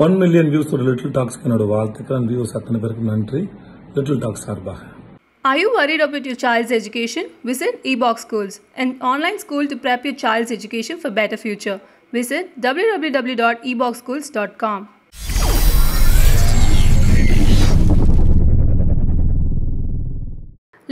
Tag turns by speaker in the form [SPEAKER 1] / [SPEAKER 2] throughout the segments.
[SPEAKER 1] One million views ஒரு little டாக்ஸ்க்கு என்னோட வாழ்த்துக்கள் அண்ட் வியூஸ் அத்தனை பேருக்கு நன்றி லிட்டில் டாக்ஸ் சார்பாக Are you worried about your child's education? Visit eBox Schools, an online school to prep your child's education for better future. Visit www.eboxschools.com.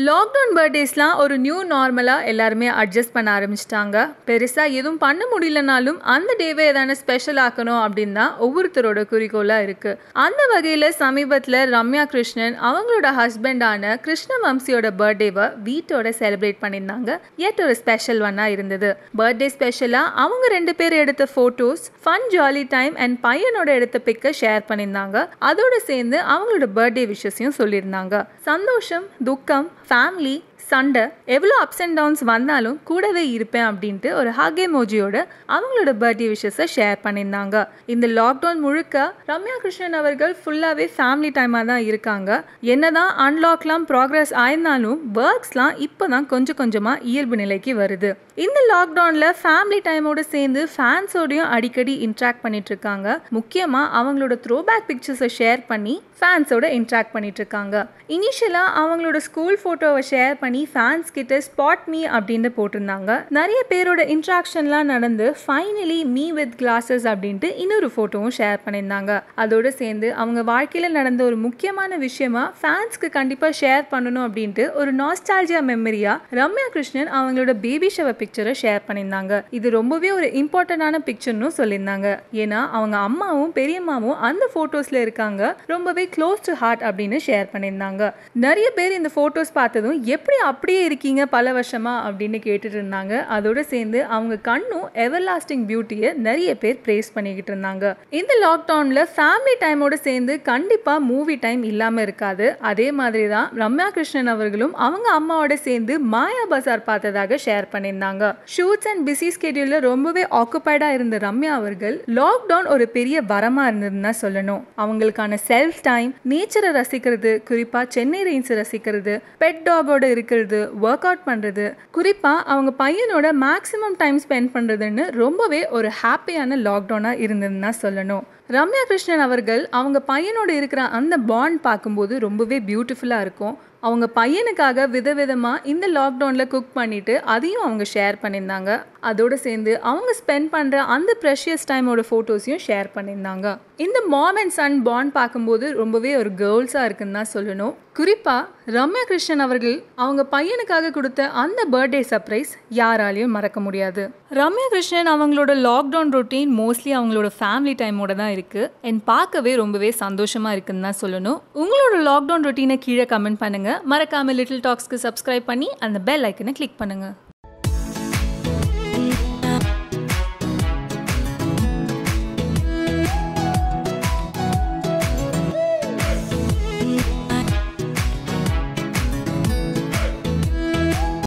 [SPEAKER 1] Lockdown பர்த்டேஸ்லாம் ஒரு நியூ நார்மலாக எல்லாருமே அட்ஜஸ்ட் பண்ண ஆரம்பிச்சிட்டாங்க பெருசாக எதுவும் பண்ண முடியலனாலும் அந்த டேவை ஏதான ஸ்பெஷல் ஆக்கணும் அப்படின்னு தான் ஒவ்வொருத்தரோட குறிக்கோளாக இருக்குது அந்த வகையில் சமீபத்தில் ரம்யா கிருஷ்ணன் அவங்களோட ஹஸ்பண்டான கிருஷ்ண வம்சியோட பர்த்டேவை வீட்டோட செலிப்ரேட் பண்ணியிருந்தாங்க ஏட் ஒரு ஸ்பெஷல் ஒன்னாக இருந்தது பர்த்டே ஸ்பெஷலாக அவங்க ரெண்டு பேர் எடுத்த photos fun jolly time and பையனோட எடுத்த பிக்கை ஷேர் பண்ணியிருந்தாங்க அதோடு சேர்ந்து அவங்களோட பர்த்டே விஷஸையும் சொல்லியிருந்தாங்க சந்தோஷம் துக்கம் family சண்டை எவ்வளோ அப்ஸ் அண்ட் டவுன்ஸ் வந்தாலும் கூடவே இருப்பேன் அப்படின்ட்டு ஒரு ஹாகே மோஜியோட அவங்களோட பர்த்டே விஷஸை ஷேர் பண்ணியிருந்தாங்க இந்த லாக்டவுன் முழுக்க ரம்யா கிருஷ்ணன் அவர்கள் ஃபுல்லாகவே ஃபேமிலி டைமாக தான் இருக்காங்க என்னதான் அன்லாக்லாம் ப்ராக்ரஸ் ஆயிருந்தாலும் ஒர்க்ஸ்லாம் இப்போ தான் கொஞ்சம் கொஞ்சமாக இயல்பு நிலைக்கு வருது இந்த லாக்டவுனில் ஃபேமிலி டைமோட சேர்ந்து ஃபேன்ஸோடையும் அடிக்கடி இன்ட்ராக்ட் பண்ணிட்டு இருக்காங்க முக்கியமாக அவங்களோட பேக் பிக்சர்ஸை ஷேர் பண்ணி ஃபேன்ஸோட இன்ட்ராக்ட் பண்ணிட்டு இருக்காங்க இனிஷியலாக அவங்களோட ஸ்கூல் ஃபோட்டோவை ஷேர் பண்ணி பண்ணி ஃபேன்ஸ் கிட்ட ஸ்பாட் மீ அப்படின்னு போட்டிருந்தாங்க நிறைய பேரோட இன்ட்ராக்ஷன்லாம் நடந்து ஃபைனலி மீ வித் கிளாஸஸ் அப்படின்ட்டு இன்னொரு ஃபோட்டோவும் ஷேர் பண்ணியிருந்தாங்க அதோடு சேர்ந்து அவங்க வாழ்க்கையில் நடந்த ஒரு முக்கியமான விஷயமா ஃபேன்ஸ்க்கு கண்டிப்பாக ஷேர் பண்ணணும் அப்படின்ட்டு ஒரு நாஸ்டால்ஜியா மெமரியா ரம்யா கிருஷ்ணன் அவங்களோட பேபி ஷவ பிக்சரை ஷேர் பண்ணியிருந்தாங்க இது ரொம்பவே ஒரு இம்பார்ட்டண்டான பிக்சர்னு சொல்லியிருந்தாங்க ஏன்னா அவங்க அம்மாவும் பெரியம்மாவும் அந்த ஃபோட்டோஸ்ல இருக்காங்க ரொம்பவே க்ளோஸ் டு ஹார்ட் அப்படின்னு ஷேர் பண்ணியிருந்தாங்க நிறைய பேர் இந்த ஃபோட்டோஸ் பார்த்ததும் எப்படி அப்படியே இருக்கீங்க பல வருஷமாக அப்படின்னு கேட்டுட்டு இருந்தாங்க அதோடு சேர்ந்து அவங்க கண்ணும் எவர் லாஸ்டிங் பியூட்டியை நிறைய பேர் ப்ரேஸ் பண்ணிக்கிட்டு இருந்தாங்க இந்த லாக்டவுனில் ஃபேமிலி டைமோடு சேர்ந்து கண்டிப்பாக மூவி டைம் இல்லாமல் இருக்காது அதே மாதிரி தான் ரம்யா கிருஷ்ணன் அவர்களும் அவங்க அம்மாவோட சேர்ந்து மாயா பசார் பார்த்ததாக ஷேர் பண்ணியிருந்தாங்க ஷூட்ஸ் அண்ட் பிஸி ஸ்கெடியூலில் ரொம்பவே ஆக்குப்பைடாக இருந்த ரம்யா அவர்கள் லாக்டவுன் ஒரு பெரிய வரமாக இருந்ததுன்னா சொல்லணும் அவங்களுக்கான செல்ஃப் டைம் நேச்சரை ரசிக்கிறது குறிப்பாக சென்னை ரெயின்ஸை ரசிக்கிறது பெட் டாகோட இருக்க படிக்கிறது ஒர்க் அவுட் பண்ணுறது குறிப்பாக அவங்க பையனோட மேக்ஸிமம் டைம் ஸ்பெண்ட் பண்ணுறதுன்னு ரொம்பவே ஒரு ஹாப்பியான லாக்டவுனாக இருந்ததுன்னா சொல்லணும் ரம்யா கிருஷ்ணன் அவர்கள் அவங்க பையனோடு இருக்கிற அந்த பாண்ட் பார்க்கும்போது ரொம்பவே பியூட்டிஃபுல்லாக இருக்கும் அவங்க பையனுக்காக விதவிதமாக இந்த லாக்டவுனில் குக் பண்ணிவிட்டு அதையும் அவங்க ஷேர் பண்ணியிருந்தாங்க அதோடு சேர்ந்து அவங்க ஸ்பெண்ட் பண்ணுற அந்த ப்ரெஷியஸ் டைமோட ஃபோட்டோஸையும் ஷேர் பண்ணியிருந்தாங்க இந்த மாம் அண்ட் சன் பாண்ட் பார்க்கும்போது ரொம்பவே ஒரு கேர்ள்ஸாக இருக்குன்னு தான் சொல்லணும் குறிப்பாக ரம்யா கிருஷ்ணன் அவர்கள் அவங்க பையனுக்காக கொடுத்த அந்த பர்த்டே சர்ப்ரைஸ் யாராலையும் மறக்க முடியாது ரம்யா கிருஷ்ணன் அவங்களோட லாக்டவுன் ரொட்டீன் மோஸ்ட்லி அவங்களோட ஃபேமிலி டைமோட தான் இருக்குது அண்ட் பார்க்கவே ரொம்பவே சந்தோஷமாக இருக்குன்னு தான் சொல்லணும் உங்களோட லாக்டவுன் ரொட்டீனை கீழே கமெண்ட் பண்ணுங்கள் மறக்காமல் லிட்டில் டாக்ஸ்க்கு சப்ஸ்கிரைப் பண்ணி அந்த பெல் ஐக்கனை கிளிக் பண்ணுங்கள்